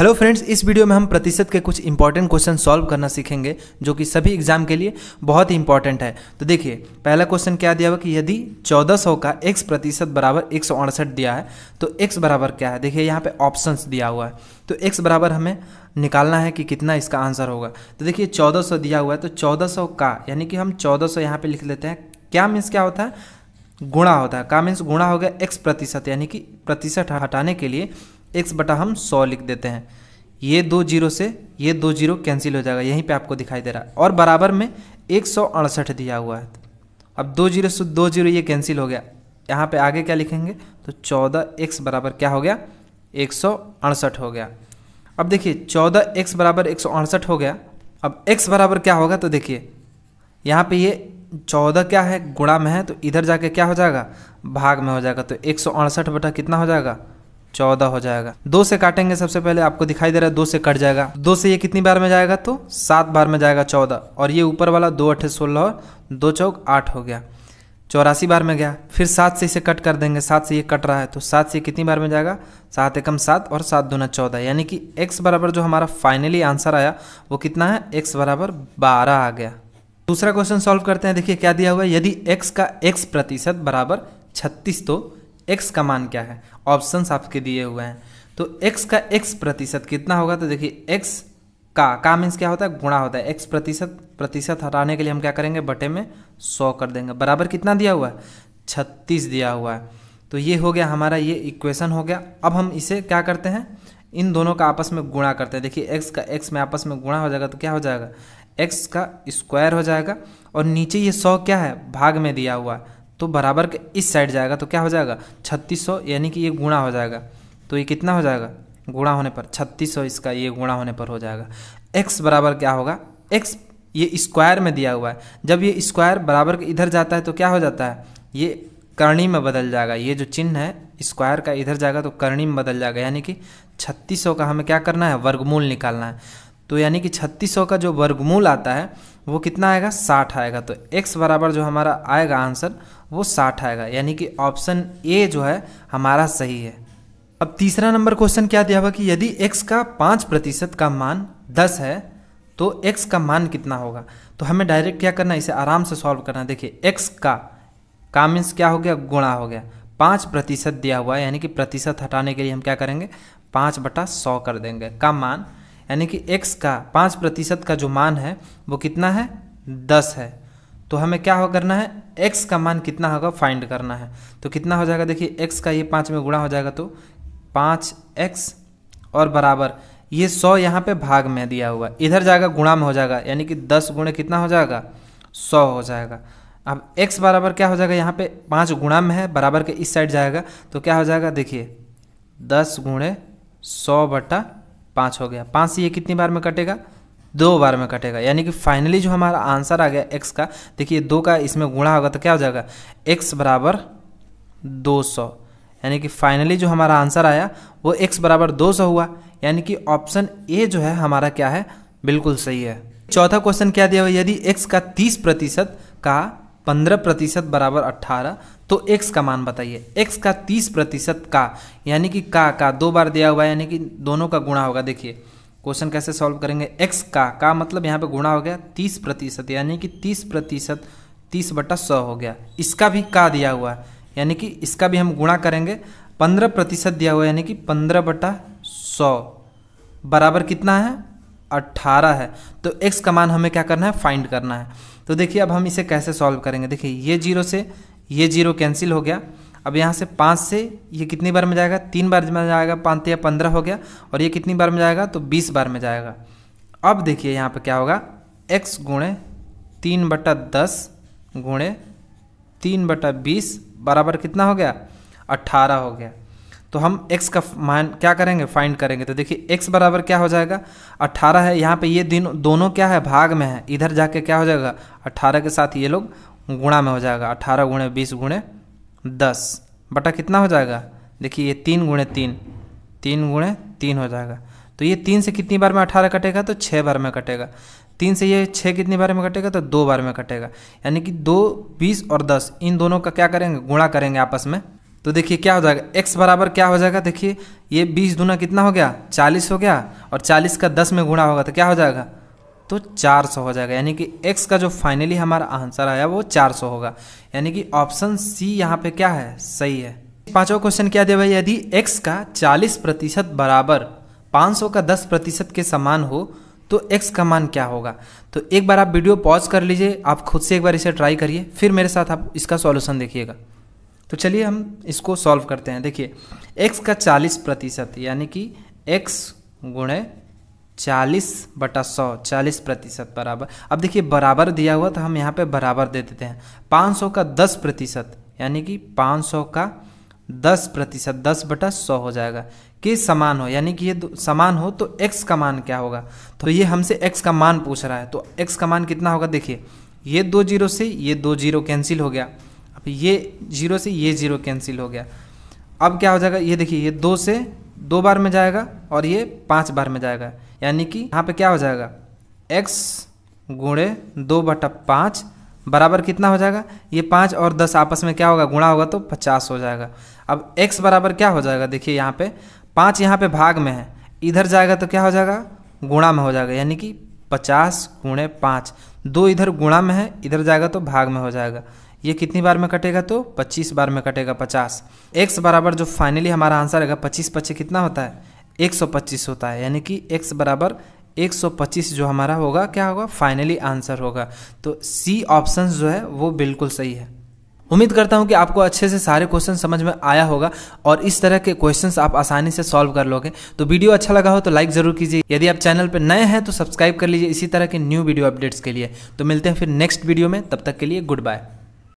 hello friends इस video में हम प्रतिशत के कुछ इंपॉर्टेंट क्वेश्चन सॉल्व करना सीखेंगे जो कि सभी एग्जाम के लिए बहुत ही इंपॉर्टेंट है तो देखिए पहला क्वेश्चन क्या दिया हुआ कि यदि 1400 का x प्रतिशत बराबर एक दिया है तो x बराबर क्या है देखिए यहाँ पे ऑप्शंस दिया हुआ है तो x बराबर हमें निकालना है कि कितना इसका आंसर होगा तो देखिए चौदह दिया हुआ है तो चौदह का यानी कि हम चौदह सौ यहाँ पर लिख लेते हैं क्या मीन्स क्या होता है गुणा होता है का मीन्स गुणा हो गया एक्स प्रतिशत यानी कि प्रतिशत हटाने के लिए एक्स बटा हम सौ लिख देते हैं ये दो जीरो से ये दो जीरो कैंसिल हो जाएगा यहीं पे आपको दिखाई दे रहा है और बराबर में एक सौ अड़सठ दिया हुआ है अब दो जीरो से दो जीरो ये कैंसिल हो गया यहाँ पे आगे क्या लिखेंगे तो चौदह एक्स बराबर क्या हो गया एक सौ अड़सठ हो गया अब देखिए चौदह एक्स बराबर एक सौ अड़सठ हो गया अब एक्स बराबर क्या होगा तो देखिए यहाँ पे ये चौदह क्या है गुणा में है तो इधर जाके क्या हो जाएगा भाग में हो जाएगा तो एक सौ अड़सठ बटा कितना हो जाएगा चौदह हो जाएगा दो से काटेंगे सबसे पहले आपको दिखाई दे रहा है दो से कट जाएगा दो से ये कितनी बार में जाएगा तो सात बार में जाएगा चौदह और ये ऊपर वाला दो अठे सोलह दो चौक आठ हो गया चौरासी बार में गया फिर सात से इसे कट कर देंगे सात से ये कट रहा है तो सात से कितनी बार में जाएगा सात एकम सात और सात दूना चौदह यानी कि एक्स बराबर जो हमारा फाइनली आंसर आया वो कितना है एक्स बराबर बारह आ गया दूसरा क्वेश्चन सॉल्व करते हैं देखिए क्या दिया हुआ है यदि एक्स का एक्स प्रतिशत बराबर छत्तीस तो एक्स का मान क्या है ऑप्शंस आपके दिए हुए हैं तो x का x प्रतिशत कितना होगा तो देखिए x का का मीन्स क्या होता है गुणा होता है एक्स प्रतिशत प्रतिशत हटाने के लिए हम क्या करेंगे बटे में सौ कर देंगे बराबर कितना दिया हुआ है छत्तीस दिया हुआ है तो ये हो गया हमारा ये इक्वेशन हो गया अब हम इसे क्या करते हैं इन दोनों का आपस में गुणा करते हैं देखिए x का x में आपस में गुणा हो जाएगा तो क्या हो जाएगा x का स्क्वायर हो जाएगा और नीचे ये सौ क्या है भाग में दिया हुआ है तो बराबर के इस साइड जाएगा तो क्या हो जाएगा छत्तीस सौ यानी कि ये गुणा हो जाएगा तो ये कितना हो जाएगा गुणा होने पर छत्तीस सौ इसका ये गुणा होने पर हो जाएगा एक्स बराबर क्या होगा एक्स ये स्क्वायर में दिया हुआ है जब ये स्क्वायर बराबर के इधर जाता है तो क्या हो जाता है ये करणी में बदल जाएगा ये जो चिन्ह है स्क्वायर का इधर जाएगा तो करणी में बदल जाएगा यानी कि छत्तीस सौ का हमें क्या करना है वर्गमूल निकालना है तो यानी कि छत्तीस सौ का जो वर्गमूल आता है वो कितना आएगा साठ आएगा तो एक्स बराबर जो हमारा आएगा आंसर वो साठ आएगा यानी कि ऑप्शन ए जो है हमारा सही है अब तीसरा नंबर क्वेश्चन क्या दिया हुआ कि यदि एक्स का पाँच प्रतिशत का मान दस है तो एक्स का मान कितना होगा तो हमें डायरेक्ट क्या करना है इसे आराम से सॉल्व करना देखिए एक्स का का मीन्स क्या हो गया गुणा हो गया पाँच प्रतिशत दिया हुआ है यानी कि प्रतिशत हटाने के लिए हम क्या करेंगे पाँच बटा सौ कर देंगे का मान यानी कि x का पाँच प्रतिशत का जो मान है वो कितना है दस है तो हमें क्या हो करना है x का मान कितना होगा फाइंड करना है तो कितना हो जाएगा देखिए x का ये पाँच में गुणा हो जाएगा तो पाँच एक्स और बराबर ये सौ यहाँ पे भाग में दिया हुआ इधर जाएगा गुणा में हो जाएगा यानी कि दस गुणे कितना हो जाएगा सौ हो जाएगा अब x बराबर क्या हो जाएगा यहाँ पे पाँच गुणा में है बराबर के इस साइड जाएगा तो क्या हो जाएगा देखिए दस गुणे सौ बटा पाँच हो गया पाँच से ये कितनी बार में कटेगा दो बार में कटेगा यानी कि फाइनली जो हमारा आंसर आ गया एक्स का देखिए दो का इसमें गुणा होगा तो क्या हो जाएगा एक्स बराबर दो सौ यानी कि फाइनली जो हमारा आंसर आया वो एक्स बराबर दो सौ हुआ यानी कि ऑप्शन ए जो है हमारा क्या है बिल्कुल सही है चौथा क्वेश्चन क्या दिया हुआ यदि एक्स का तीस प्रतिशत का पंद्रह प्रतिशत बराबर अट्ठारह तो x का मान बताइए x का 30 प्रतिशत का यानी कि का का दो बार दिया हुआ है यानी कि दोनों का गुणा होगा देखिए क्वेश्चन कैसे सॉल्व करेंगे x का का मतलब यहाँ पे गुणा हो गया 30 प्रतिशत यानी कि 30 प्रतिशत तीस बटा सौ हो गया इसका भी का दिया हुआ है यानी कि इसका भी हम गुणा करेंगे पंद्रह प्रतिशत दिया हुआ यानी कि पंद्रह बटा सौ बराबर कितना है अट्ठारह है तो एक्स का मान हमें क्या करना है फाइंड करना है तो देखिए अब हम इसे कैसे सॉल्व करेंगे देखिए ये जीरो से ये जीरो कैंसिल हो गया अब यहाँ से पाँच से ये कितनी बार में जाएगा तीन बार में जाएगा पाँच या पंद्रह हो गया और ये कितनी बार में जाएगा तो बीस बार में जाएगा अब देखिए यहाँ पे क्या होगा एक्स गुणे तीन बटा दस गुणे तीन बटा बीस बराबर कितना हो गया अट्ठारह हो गया तो हम x का मान क्या करेंगे फाइंड करेंगे तो देखिए x बराबर क्या हो जाएगा अट्ठारह है यहाँ पे ये दिन दोनों क्या है भाग में है इधर जाके क्या हो जाएगा अट्ठारह के साथ ये लोग गुणा में हो जाएगा अठारह गुणे बीस गुणे दस बटा कितना हो जाएगा देखिए ये तीन गुणे तीन तीन गुणे तीन हो जाएगा तो ये तीन से कितनी बार में अठारह कटेगा तो छः बार में कटेगा तीन से ये छः कितनी बार में कटेगा तो दो बार में कटेगा यानी कि दो बीस और दस इन दोनों का क्या करेंगे गुणा करेंगे आपस में तो देखिए क्या हो जाएगा एक्स बराबर क्या हो जाएगा देखिए ये बीस दूना कितना हो गया चालीस हो गया और चालीस का दस में गुणा होगा तो क्या हो जाएगा तो 400 हो जाएगा यानी कि x का जो फाइनली हमारा आंसर आया वो 400 होगा यानी कि ऑप्शन सी यहाँ पे क्या है सही है पांचवा क्वेश्चन क्या दे भाई यदि x का 40 प्रतिशत बराबर 500 का 10 प्रतिशत के समान हो तो x का मान क्या होगा तो एक बार आप वीडियो पॉज कर लीजिए आप खुद से एक बार इसे ट्राई करिए फिर मेरे साथ आप इसका सॉल्यूशन देखिएगा तो चलिए हम इसको सॉल्व करते हैं देखिए x का 40 प्रतिशत यानी कि x गुणे चालीस बटा सौ चालीस प्रतिशत बराबर अब देखिए बराबर दिया हुआ तो हम यहाँ पे बराबर दे देते हैं पाँच सौ का दस प्रतिशत यानी कि पाँच सौ का दस प्रतिशत दस बटा सौ हो जाएगा कि समान हो यानी कि ये समान हो तो x का मान क्या होगा तो ये हमसे x का मान पूछ रहा है तो x का मान कितना होगा देखिए ये दो जीरो से ये दो जीरो कैंसिल हो गया अब ये जीरो से ये जीरो कैंसिल हो गया अब क्या हो जाएगा ये देखिए ये दो से दो बार में जाएगा और ये पाँच बार में जाएगा यानी कि यहाँ पे क्या हो जाएगा एक्स गुणे दो बटा पाँच बराबर कितना हो जाएगा ये पाँच और दस आपस में क्या होगा गुणा होगा तो पचास हो जाएगा अब एक्स बराबर क्या हो जाएगा देखिए यहाँ पे पाँच यहाँ पे भाग में है इधर जाएगा तो क्या हो जाएगा गुणा में हो जाएगा यानी कि पचास गुणे पाँच दो इधर गुणा में है इधर जाएगा तो भाग में हो जाएगा ये कितनी बार में कटेगा तो 25 बार में कटेगा 50 एक्स बराबर जो फाइनली हमारा आंसर आएगा 25 पच्चीस कितना होता है 125 होता है यानी कि x बराबर 125 जो हमारा होगा क्या होगा फाइनली आंसर होगा तो सी ऑप्शन जो है वो बिल्कुल सही है उम्मीद करता हूं कि आपको अच्छे से सारे क्वेश्चन समझ में आया होगा और इस तरह के क्वेश्चंस आप आसानी से सॉल्व कर लोगे तो वीडियो अच्छा लगा हो तो लाइक जरूर कीजिए यदि आप चैनल पर नए हैं तो सब्सक्राइब कर लीजिए इसी तरह के न्यू वीडियो अपडेट्स के लिए तो मिलते हैं फिर नेक्स्ट वीडियो में तब तक के लिए गुड बाय